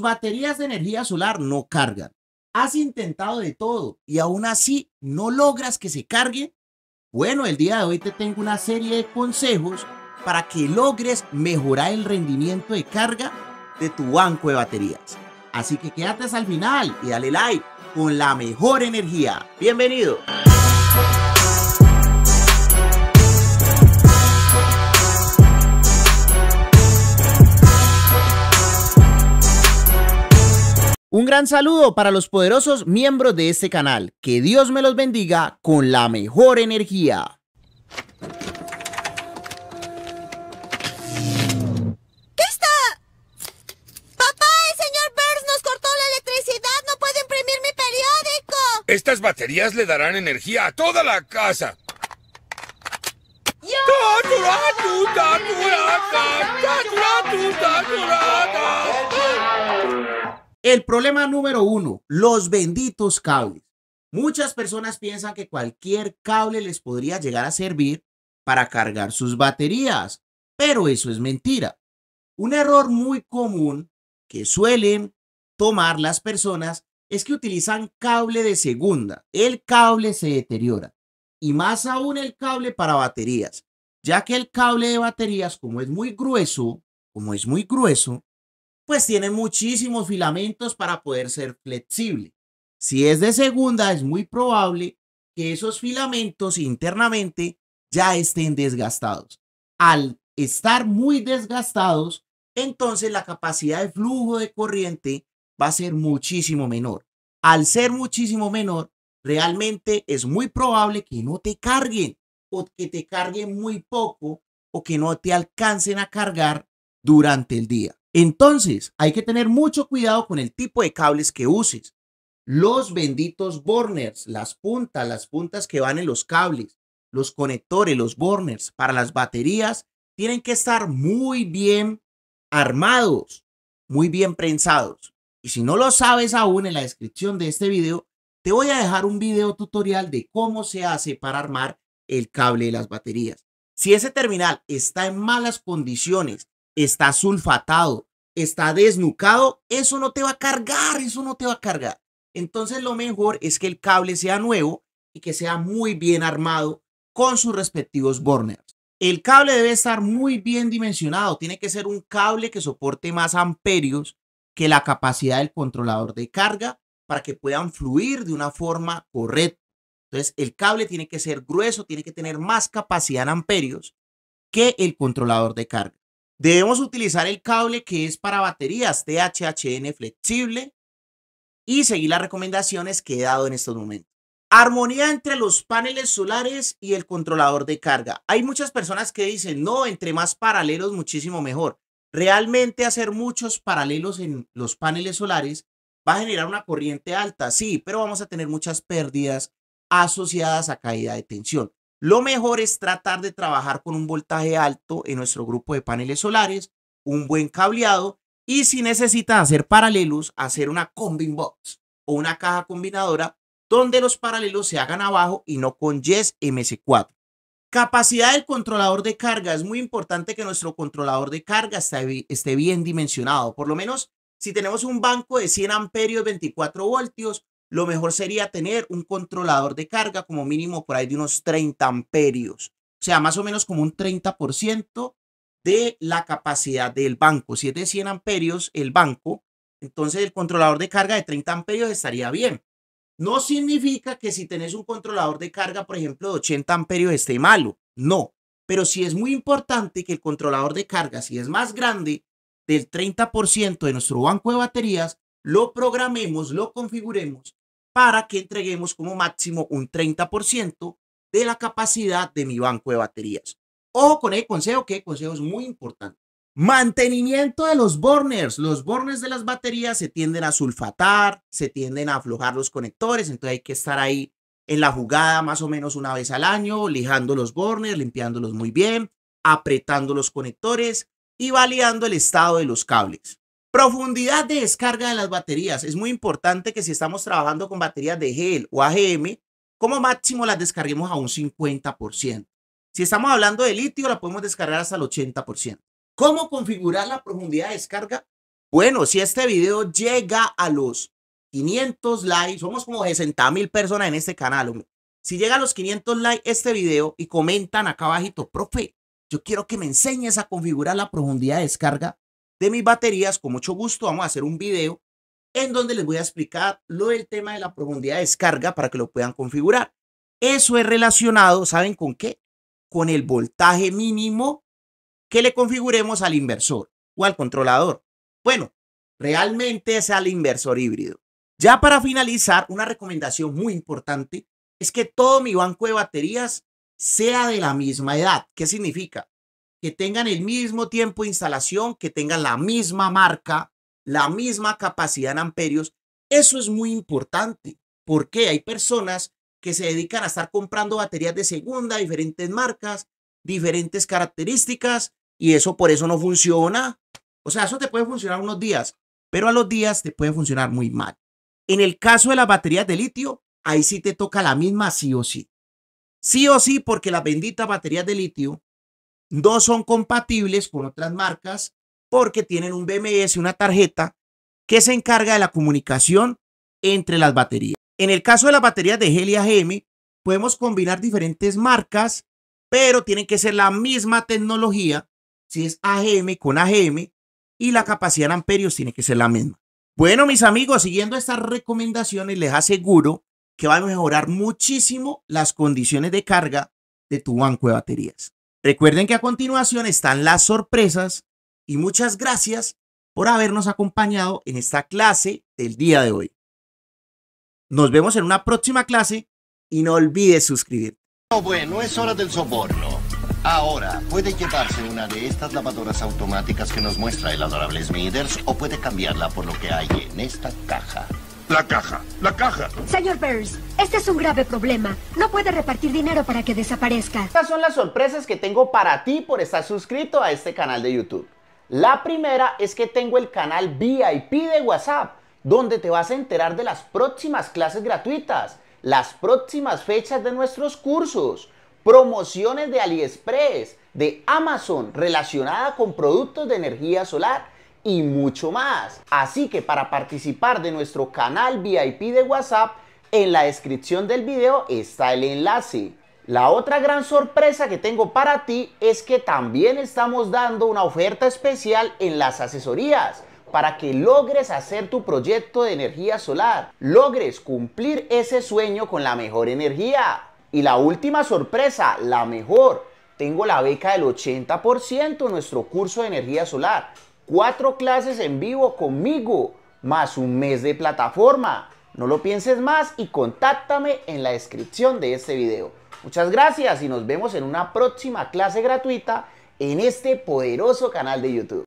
baterías de energía solar no cargan. Has intentado de todo y aún así no logras que se cargue. Bueno, el día de hoy te tengo una serie de consejos para que logres mejorar el rendimiento de carga de tu banco de baterías. Así que quédate hasta el final y dale like con la mejor energía. Bienvenido. Un gran saludo para los poderosos miembros de este canal. Que Dios me los bendiga con la mejor energía. ¿Qué está? Papá, el señor Burns nos cortó la electricidad. No puede imprimir mi periódico. Estas baterías le darán energía a toda la casa. El problema número uno, los benditos cables. Muchas personas piensan que cualquier cable les podría llegar a servir para cargar sus baterías, pero eso es mentira. Un error muy común que suelen tomar las personas es que utilizan cable de segunda. El cable se deteriora y más aún el cable para baterías, ya que el cable de baterías, como es muy grueso, como es muy grueso, pues tiene muchísimos filamentos para poder ser flexible. Si es de segunda, es muy probable que esos filamentos internamente ya estén desgastados. Al estar muy desgastados, entonces la capacidad de flujo de corriente va a ser muchísimo menor. Al ser muchísimo menor, realmente es muy probable que no te carguen o que te carguen muy poco o que no te alcancen a cargar durante el día. Entonces, hay que tener mucho cuidado con el tipo de cables que uses. Los benditos burners, las puntas, las puntas que van en los cables, los conectores, los burners para las baterías, tienen que estar muy bien armados, muy bien prensados. Y si no lo sabes aún en la descripción de este video, te voy a dejar un video tutorial de cómo se hace para armar el cable de las baterías. Si ese terminal está en malas condiciones, está sulfatado, está desnucado, eso no te va a cargar, eso no te va a cargar. Entonces lo mejor es que el cable sea nuevo y que sea muy bien armado con sus respectivos borners. El cable debe estar muy bien dimensionado, tiene que ser un cable que soporte más amperios que la capacidad del controlador de carga para que puedan fluir de una forma correcta. Entonces, el cable tiene que ser grueso, tiene que tener más capacidad en amperios que el controlador de carga. Debemos utilizar el cable que es para baterías THHN flexible y seguir las recomendaciones que he dado en estos momentos. Armonía entre los paneles solares y el controlador de carga. Hay muchas personas que dicen, no, entre más paralelos, muchísimo mejor. Realmente hacer muchos paralelos en los paneles solares va a generar una corriente alta, sí, pero vamos a tener muchas pérdidas asociadas a caída de tensión. Lo mejor es tratar de trabajar con un voltaje alto en nuestro grupo de paneles solares, un buen cableado y si necesitas hacer paralelos, hacer una combin box o una caja combinadora donde los paralelos se hagan abajo y no con yes MS4. Capacidad del controlador de carga. Es muy importante que nuestro controlador de carga esté bien dimensionado. Por lo menos si tenemos un banco de 100 amperios, 24 voltios, lo mejor sería tener un controlador de carga como mínimo por ahí de unos 30 amperios, o sea, más o menos como un 30% de la capacidad del banco. Si es de 100 amperios el banco, entonces el controlador de carga de 30 amperios estaría bien. No significa que si tenés un controlador de carga, por ejemplo, de 80 amperios esté malo, no. Pero sí es muy importante que el controlador de carga, si es más grande del 30% de nuestro banco de baterías, lo programemos, lo configuremos para que entreguemos como máximo un 30% de la capacidad de mi banco de baterías. Ojo con el consejo, que el consejo es muy importante. Mantenimiento de los burners. Los burners de las baterías se tienden a sulfatar, se tienden a aflojar los conectores, entonces hay que estar ahí en la jugada más o menos una vez al año, lijando los burners, limpiándolos muy bien, apretando los conectores y validando el estado de los cables. Profundidad de descarga de las baterías. Es muy importante que si estamos trabajando con baterías de gel o AGM, como máximo las descarguemos a un 50%. Si estamos hablando de litio, la podemos descargar hasta el 80%. ¿Cómo configurar la profundidad de descarga? Bueno, si este video llega a los 500 likes, somos como 60 mil personas en este canal, Si llega a los 500 likes este video y comentan acá abajito, profe, yo quiero que me enseñes a configurar la profundidad de descarga de mis baterías, con mucho gusto vamos a hacer un video en donde les voy a explicar lo del tema de la profundidad de descarga para que lo puedan configurar. Eso es relacionado, ¿saben con qué? Con el voltaje mínimo que le configuremos al inversor o al controlador. Bueno, realmente es el inversor híbrido. Ya para finalizar, una recomendación muy importante es que todo mi banco de baterías sea de la misma edad. ¿Qué significa? que tengan el mismo tiempo de instalación, que tengan la misma marca, la misma capacidad en amperios. Eso es muy importante porque hay personas que se dedican a estar comprando baterías de segunda, diferentes marcas, diferentes características y eso por eso no funciona. O sea, eso te puede funcionar unos días, pero a los días te puede funcionar muy mal. En el caso de las baterías de litio, ahí sí te toca la misma sí o sí. Sí o sí, porque la bendita baterías de litio no son compatibles con otras marcas porque tienen un BMS, una tarjeta que se encarga de la comunicación entre las baterías. En el caso de las baterías de Helia AGM, podemos combinar diferentes marcas, pero tienen que ser la misma tecnología, si es AGM con AGM, y la capacidad en amperios tiene que ser la misma. Bueno, mis amigos, siguiendo estas recomendaciones, les aseguro que va a mejorar muchísimo las condiciones de carga de tu banco de baterías. Recuerden que a continuación están las sorpresas y muchas gracias por habernos acompañado en esta clase del día de hoy. Nos vemos en una próxima clase y no olvides suscribirte. bueno, es hora del soborno. Ahora, puede llevarse una de estas lavadoras automáticas que nos muestra el adorable Smithers o puede cambiarla por lo que hay en esta caja. La caja, la caja. Señor Burns, este es un grave problema. No puede repartir dinero para que desaparezca. Estas son las sorpresas que tengo para ti por estar suscrito a este canal de YouTube. La primera es que tengo el canal VIP de WhatsApp, donde te vas a enterar de las próximas clases gratuitas, las próximas fechas de nuestros cursos, promociones de AliExpress, de Amazon relacionada con productos de energía solar y mucho más. Así que para participar de nuestro canal VIP de WhatsApp, en la descripción del video está el enlace. La otra gran sorpresa que tengo para ti es que también estamos dando una oferta especial en las asesorías para que logres hacer tu proyecto de energía solar, logres cumplir ese sueño con la mejor energía. Y la última sorpresa, la mejor, tengo la beca del 80% en nuestro curso de energía solar cuatro clases en vivo conmigo, más un mes de plataforma. No lo pienses más y contáctame en la descripción de este video. Muchas gracias y nos vemos en una próxima clase gratuita en este poderoso canal de YouTube.